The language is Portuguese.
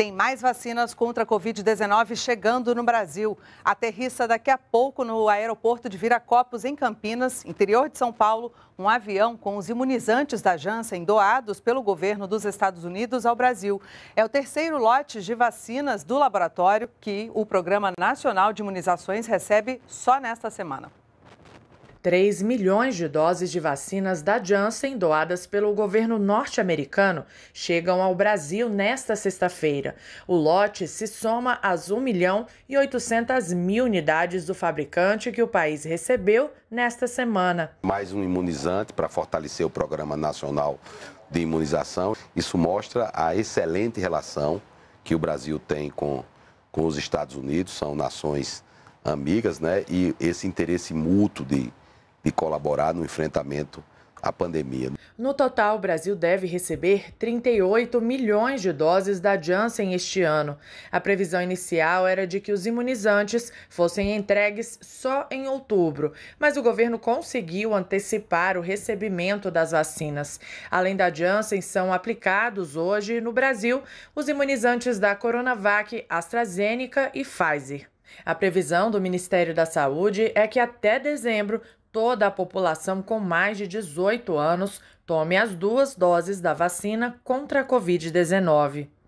Tem mais vacinas contra a Covid-19 chegando no Brasil. Aterrissa daqui a pouco no aeroporto de Viracopos, em Campinas, interior de São Paulo, um avião com os imunizantes da Janssen doados pelo governo dos Estados Unidos ao Brasil. É o terceiro lote de vacinas do laboratório que o Programa Nacional de Imunizações recebe só nesta semana. 3 milhões de doses de vacinas da Janssen doadas pelo governo norte-americano chegam ao Brasil nesta sexta-feira. O lote se soma às 1 milhão e 800 mil unidades do fabricante que o país recebeu nesta semana. Mais um imunizante para fortalecer o Programa Nacional de Imunização. Isso mostra a excelente relação que o Brasil tem com, com os Estados Unidos, são nações amigas, né? E esse interesse mútuo de de colaborar no enfrentamento à pandemia. No total, o Brasil deve receber 38 milhões de doses da Janssen este ano. A previsão inicial era de que os imunizantes fossem entregues só em outubro, mas o governo conseguiu antecipar o recebimento das vacinas. Além da Janssen, são aplicados hoje no Brasil os imunizantes da Coronavac, AstraZeneca e Pfizer. A previsão do Ministério da Saúde é que até dezembro toda a população com mais de 18 anos tome as duas doses da vacina contra a Covid-19.